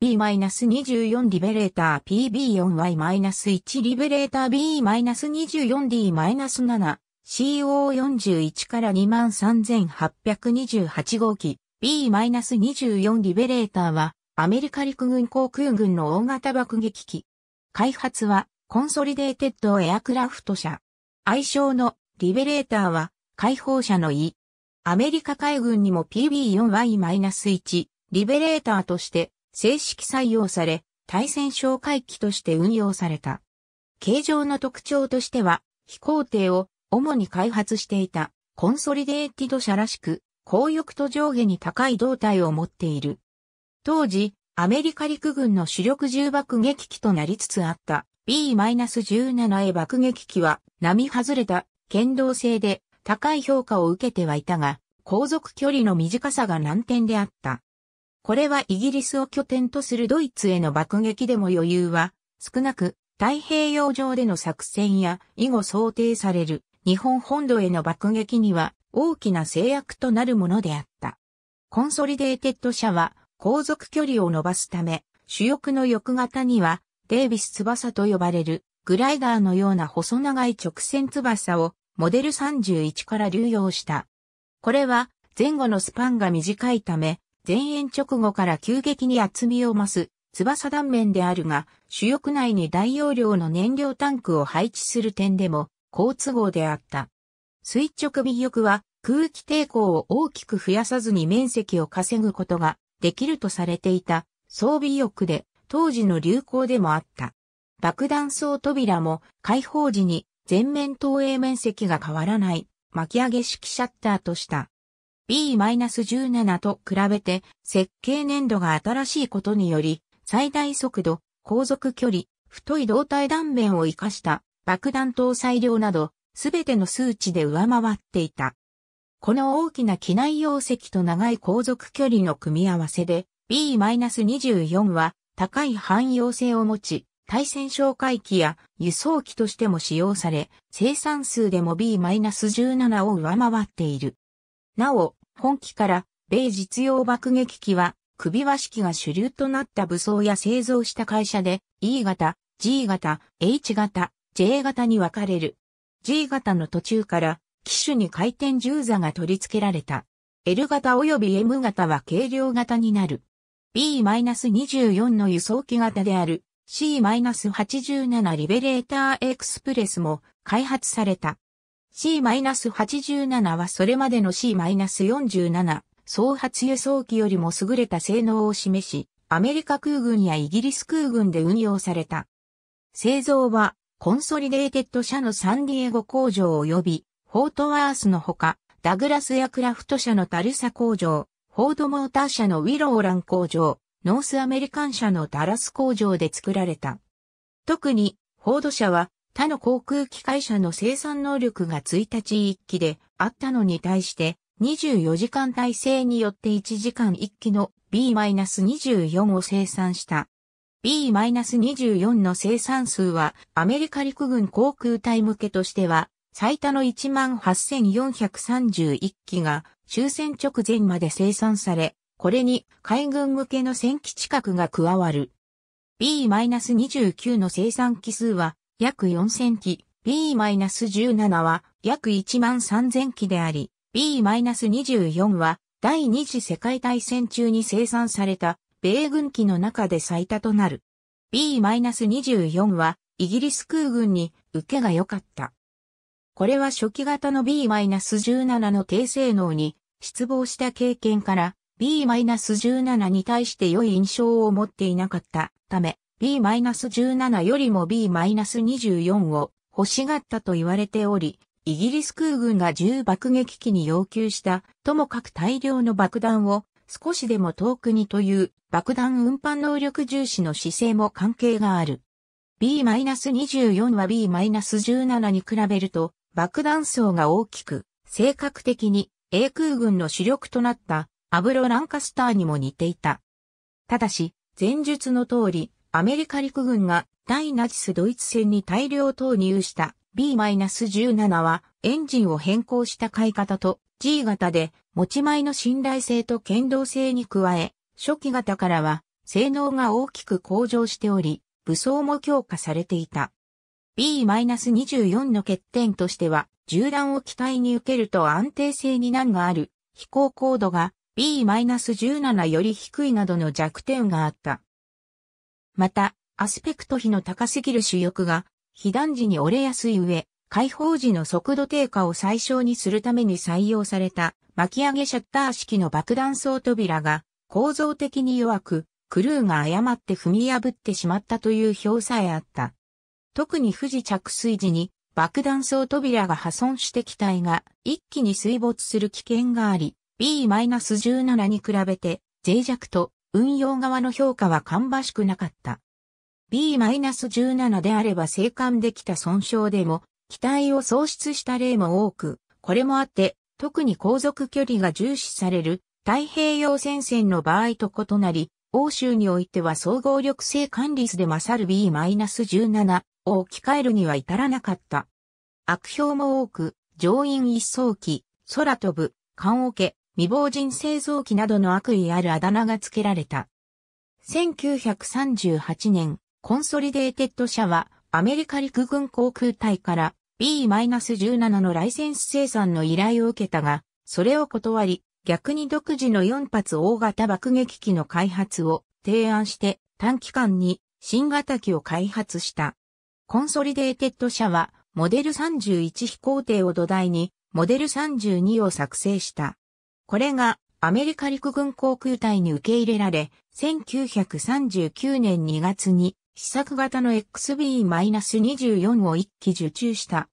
B-24 リベレーター PB4Y-1 リベレーター B-24D-7 CO41 から23828号機 B-24 リベレーターはアメリカ陸軍航空軍の大型爆撃機。開発はコンソリデーテッドエアクラフト社。愛称のリベレーターは解放者の意。アメリカ海軍にも PB4Y-1 リベレーターとして正式採用され、対戦哨戒機として運用された。形状の特徴としては、飛行艇を主に開発していたコンソリデーティド社らしく、高翼と上下に高い胴体を持っている。当時、アメリカ陸軍の主力重爆撃機となりつつあった B-17A 爆撃機は波外れた剣道性で高い評価を受けてはいたが、航続距離の短さが難点であった。これはイギリスを拠点とするドイツへの爆撃でも余裕は少なく、太平洋上での作戦や以後想定される日本本土への爆撃には大きな制約となるものであった。コンソリデーテッド社は航続距離を伸ばすため、主翼の翼型にはデービス翼と呼ばれるグライダーのような細長い直線翼をモデル31から流用した。これは前後のスパンが短いため前縁直後から急激に厚みを増す翼断面であるが、主翼内に大容量の燃料タンクを配置する点でも好都合であった。垂直尾翼は空気抵抗を大きく増やさずに面積を稼ぐことができるとされていた装備翼で当時の流行でもあった。爆弾層扉も開放時に全面投影面積が変わらない巻き上げ式シャッターとした。B-17 と比べて設計粘土が新しいことにより最大速度、航続距離、太い胴体断面を活かした爆弾搭載量などすべての数値で上回っていた。この大きな機内容積と長い航続距離の組み合わせで B-24 は高い汎用性を持ち対戦哨戒機や輸送機としても使用され、生産数でも B-17 を上回っている。なお、本機から米実用爆撃機は首輪式が主流となった武装や製造した会社で E 型、G 型、H 型、J 型に分かれる。G 型の途中から機種に回転銃座が取り付けられた。L 型及び M 型は軽量型になる。B-24 の輸送機型である C-87 リベレーターエクスプレスも開発された。C-87 はそれまでの C-47 総発輸送機よりも優れた性能を示し、アメリカ空軍やイギリス空軍で運用された。製造はコンソリデーテッド社のサンディエゴ工場及び、フォートワースのほか、ダグラスやクラフト社のタルサ工場、フォードモーター社のウィローラン工場、ノースアメリカン社のダラス工場で作られた。特に、フォード社は他の航空機会社の生産能力が1日1機であったのに対して、24時間体制によって1時間1機の B-24 を生産した。B-24 の生産数はアメリカ陸軍航空隊向けとしては最多の18,431機が終戦直前まで生産され、これに海軍向けの1000機近くが加わる。B-29 の生産機数は約4000機、B-17 は約1万3000機であり、B-24 は第二次世界大戦中に生産された米軍機の中で最多となる。B-24 はイギリス空軍に受けが良かった。これは初期型の B-17 の低性能に失望した経験から B-17 に対して良い印象を持っていなかったため、B-17 よりも B-24 を欲しがったと言われており、イギリス空軍が重爆撃機に要求したともかく大量の爆弾を少しでも遠くにという爆弾運搬能力重視の姿勢も関係がある。B-24 は B-17 に比べると爆弾層が大きく、性格的に A 空軍の主力となったアブロ・ランカスターにも似ていた。ただし、前述の通り、アメリカ陸軍が対ナチスドイツ戦に大量投入した B-17 はエンジンを変更した買い方と G 型で持ち前の信頼性と剣道性に加え、初期型からは性能が大きく向上しており、武装も強化されていた。B-24 の欠点としては、銃弾を機体に受けると安定性に難がある、飛行高度が B-17 より低いなどの弱点があった。また、アスペクト比の高すぎる主翼が、被弾時に折れやすい上、解放時の速度低下を最小にするために採用された巻き上げシャッター式の爆弾層扉が構造的に弱く、クルーが誤って踏み破ってしまったという表さえあった。特に富士着水時に爆弾層扉が破損して機体が一気に水没する危険があり、B-17 に比べて脆弱と運用側の評価は芳しくなかった。B-17 であれば生還できた損傷でも、機体を喪失した例も多く、これもあって、特に航続距離が重視される太平洋戦線の場合と異なり、欧州においては総合力性管理で勝る B-17 を置き換えるには至らなかった。悪評も多く、乗員一層機、空飛ぶ、缶桶、未亡人製造機などの悪意あるあだ名が付けられた。1938年、コンソリデーテッド社はアメリカ陸軍航空隊から B-17 のライセンス生産の依頼を受けたが、それを断り、逆に独自の4発大型爆撃機の開発を提案して短期間に新型機を開発した。コンソリデーテッド社はモデル31飛行艇を土台にモデル32を作成した。これがアメリカ陸軍航空隊に受け入れられ、1939年2月に試作型の XB-24 を1機受注した。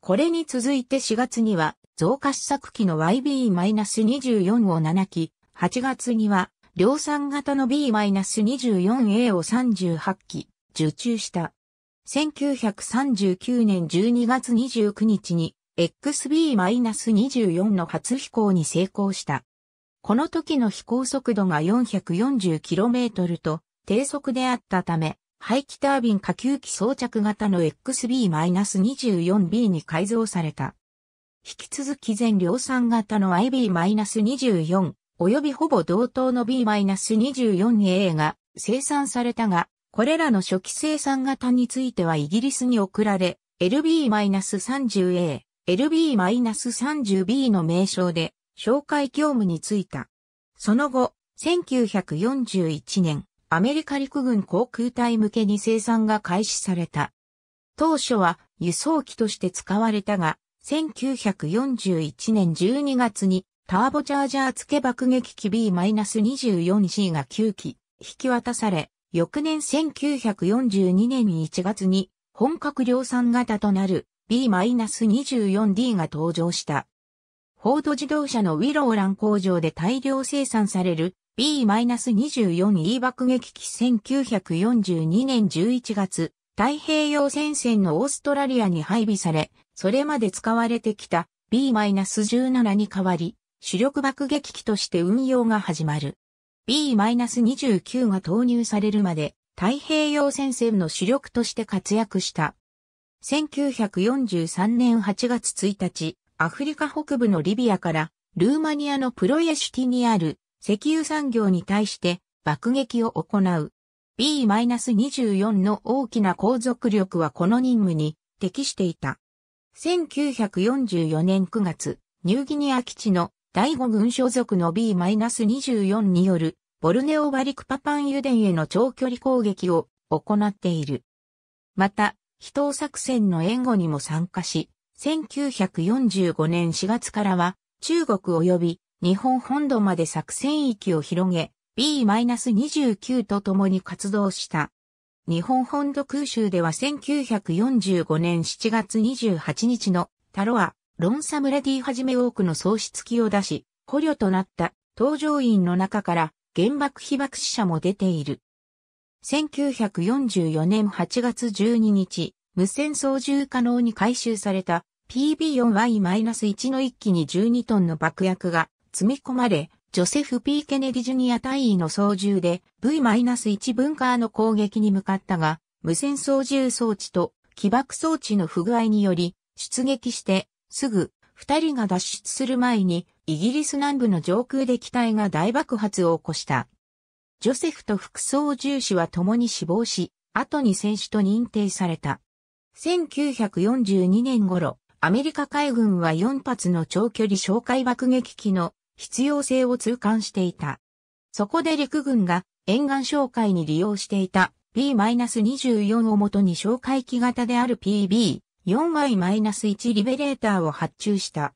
これに続いて4月には増加試作機の YB-24 を7機、8月には量産型の B-24A を38機受注した。1939年12月29日に XB-24 の初飛行に成功した。この時の飛行速度が 440km と低速であったため、排気タービン下級機装着型の XB-24B に改造された。引き続き全量産型の IB-24 及びほぼ同等の B-24A が生産されたが、これらの初期生産型についてはイギリスに送られ、LB-30A、LB-30B の名称で紹介業務に就いた。その後、1941年、アメリカ陸軍航空隊向けに生産が開始された。当初は輸送機として使われたが、1941年12月にターボチャージャー付け爆撃機 B-24C が9機引き渡され、翌年1942年1月に本格量産型となる B-24D が登場した。フォード自動車のウィローラン工場で大量生産される B-24E 爆撃機1942年11月、太平洋戦線のオーストラリアに配備され、それまで使われてきた B-17 に代わり、主力爆撃機として運用が始まる。B-29 が投入されるまで、太平洋戦線の主力として活躍した。1943年8月1日、アフリカ北部のリビアからルーマニアのプロエシュティにある石油産業に対して爆撃を行う。B-24 の大きな航続力はこの任務に適していた。1944年9月、ニューギニア基地の第5軍所属の B-24 によるボルネオバリクパパン油田への長距離攻撃を行っている。また、飛党作戦の援護にも参加し、1945年4月からは中国及び日本本土まで作戦域を広げ、B-29 と共に活動した。日本本土空襲では1945年7月28日のタロア、ロンサムレディはじめ多くの喪失機を出し、捕虜となった搭乗員の中から原爆被爆死者も出ている。1944年8月12日、無線操縦可能に改修された PB4Y-1 の一機に12トンの爆薬が積み込まれ、ジョセフ・ P・ ケネディ・ジュニア隊員の操縦で V-1 分カーの攻撃に向かったが、無線操縦装置と起爆装置の不具合により出撃してすぐ二人が脱出する前にイギリス南部の上空で機体が大爆発を起こした。ジョセフと副操縦士は共に死亡し、後に戦死と認定された。1942年頃、アメリカ海軍は4発の長距離哨戒爆撃機の必要性を痛感していた。そこで陸軍が沿岸哨戒に利用していた P-24 をもとに哨戒機型である PB4Y-1 リベレーターを発注した。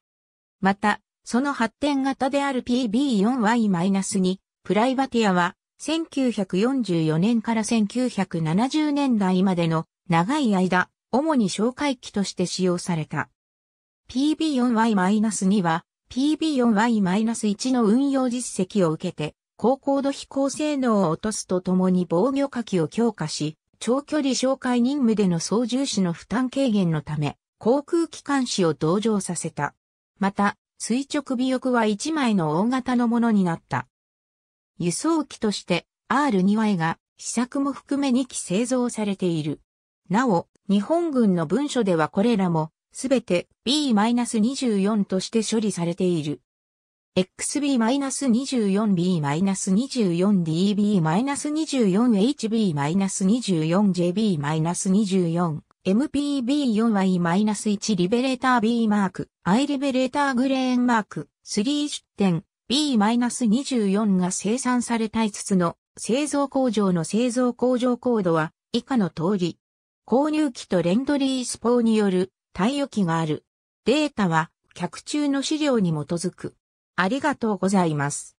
また、その発展型である PB4Y-2 プライバティアは1944年から1970年代までの長い間、主に紹介機として使用された。PB4Y-2 は PB4Y-1 の運用実績を受けて、高高度飛行性能を落とすとともに防御火器を強化し、長距離紹介任務での操縦士の負担軽減のため、航空機関士を同乗させた。また、垂直尾翼は1枚の大型のものになった。輸送機として R2Y が試作も含め2機製造されている。なお、日本軍の文書ではこれらもすべて B-24 として処理されている。XB-24B-24DB-24HB-24JB-24 MPB4Y-1 リベレーター B マーク、I リベレーターグレーンマーク、3出展、B-24 が生産された5つの製造工場の製造工場コードは以下の通り、購入機とレンドリースポーによる対応機がある。データは客中の資料に基づく。ありがとうございます。